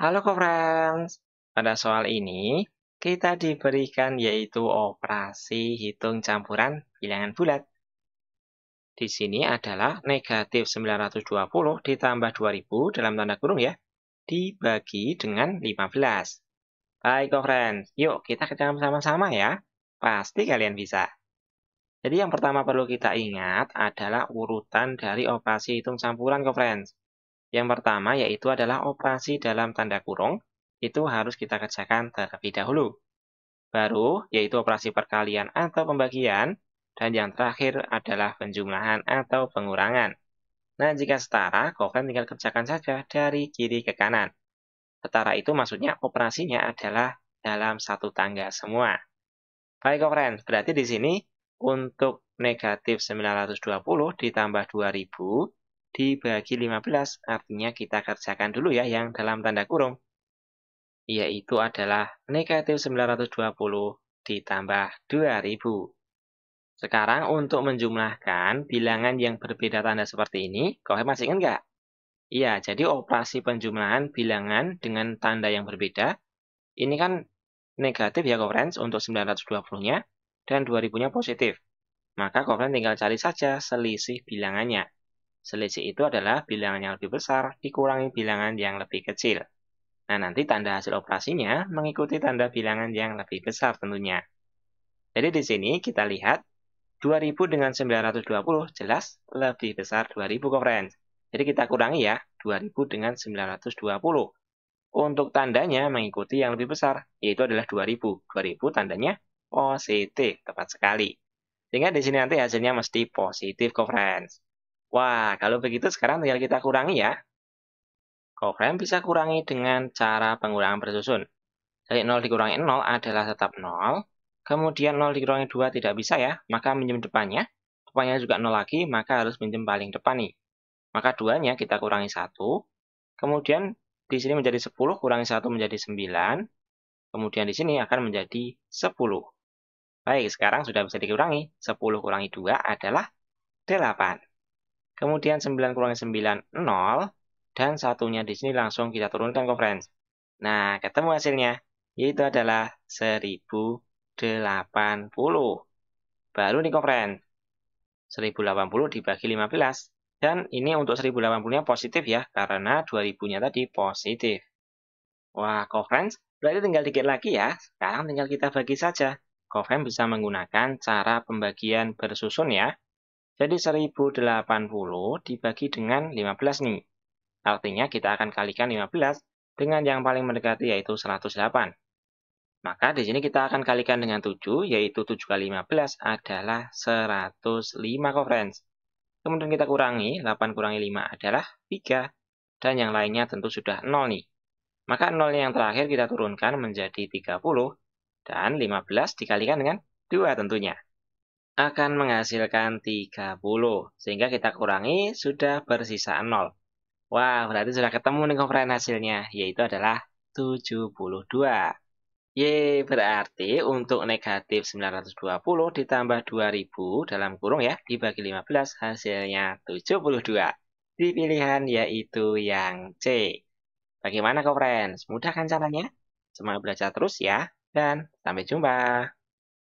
Halo co-friends, pada soal ini kita diberikan yaitu operasi hitung campuran bilangan bulat. Di sini adalah negatif 920 ditambah 2000 dalam tanda kurung ya, dibagi dengan 15. Baik co-friends, yuk kita kerjakan bersama sama ya, pasti kalian bisa. Jadi yang pertama perlu kita ingat adalah urutan dari operasi hitung campuran co-friends. Yang pertama yaitu adalah operasi dalam tanda kurung, itu harus kita kerjakan terlebih dahulu. Baru, yaitu operasi perkalian atau pembagian, dan yang terakhir adalah penjumlahan atau pengurangan. Nah, jika setara, kau kan tinggal kerjakan saja dari kiri ke kanan. Setara itu maksudnya operasinya adalah dalam satu tangga semua. Baik, keren. berarti di sini untuk negatif 920 ditambah 2000, dibagi 15 artinya kita kerjakan dulu ya yang dalam tanda kurung yaitu adalah negatif 920 ditambah 2000 sekarang untuk menjumlahkan bilangan yang berbeda tanda seperti ini kau masih ingat nggak? Iya, jadi operasi penjumlahan bilangan dengan tanda yang berbeda ini kan negatif ya friends untuk 920-nya dan 2000-nya positif. Maka friends tinggal cari saja selisih bilangannya. Selisih itu adalah bilangan yang lebih besar dikurangi bilangan yang lebih kecil. Nah, nanti tanda hasil operasinya mengikuti tanda bilangan yang lebih besar tentunya. Jadi di sini kita lihat 2000 dengan 920 jelas lebih besar 2000 friends. Jadi kita kurangi ya 2000 dengan 920. Untuk tandanya mengikuti yang lebih besar, yaitu adalah 2000. 2000 tandanya positif, tepat sekali. Sehingga di sini nanti hasilnya mesti positif friends. Wah, kalau begitu sekarang tinggal kita kurangi ya. Kalian bisa kurangi dengan cara pengurangan bersusun. Jadi 0 dikurangi 0 adalah tetap 0. Kemudian 0 dikurangi 2 tidak bisa ya, maka minjem depannya. Depannya juga 0 lagi, maka harus minjem paling depan nih. Maka 2-nya kita kurangi 1. Kemudian di sini menjadi 10, kurangi 1 menjadi 9. Kemudian di sini akan menjadi 10. Baik, sekarang sudah bisa dikurangi. 10 kurangi 2 adalah 8. Kemudian 9 kurangi 9, 0. Dan satunya di sini langsung kita turunkan ke friends. Nah, ketemu hasilnya. Yaitu adalah 1080. Baru nih friends. 1080 dibagi 15. Dan ini untuk 1080-nya positif ya, karena 2000-nya tadi positif. Wah, friends. berarti tinggal dikit lagi ya. Sekarang tinggal kita bagi saja. Konferensi bisa menggunakan cara pembagian bersusun ya. Jadi 1080 dibagi dengan 15 nih. Artinya kita akan kalikan 15 dengan yang paling mendekati yaitu 108. Maka di sini kita akan kalikan dengan 7 yaitu 7 kali 15 adalah 105 friends. Kemudian kita kurangi 8 kurangi 5 adalah 3 dan yang lainnya tentu sudah 0 nih. Maka 0 yang terakhir kita turunkan menjadi 30 dan 15 dikalikan dengan 2 tentunya akan menghasilkan 30. Sehingga kita kurangi sudah bersisa 0. Wah, berarti sudah ketemu nih komponen hasilnya, yaitu adalah 72. Y berarti untuk negatif 920 ditambah 2000 dalam kurung ya, dibagi 15 hasilnya 72. Di pilihan yaitu yang C. Bagaimana kau friends? Mudah kan caranya? Semangat belajar terus ya, dan sampai jumpa.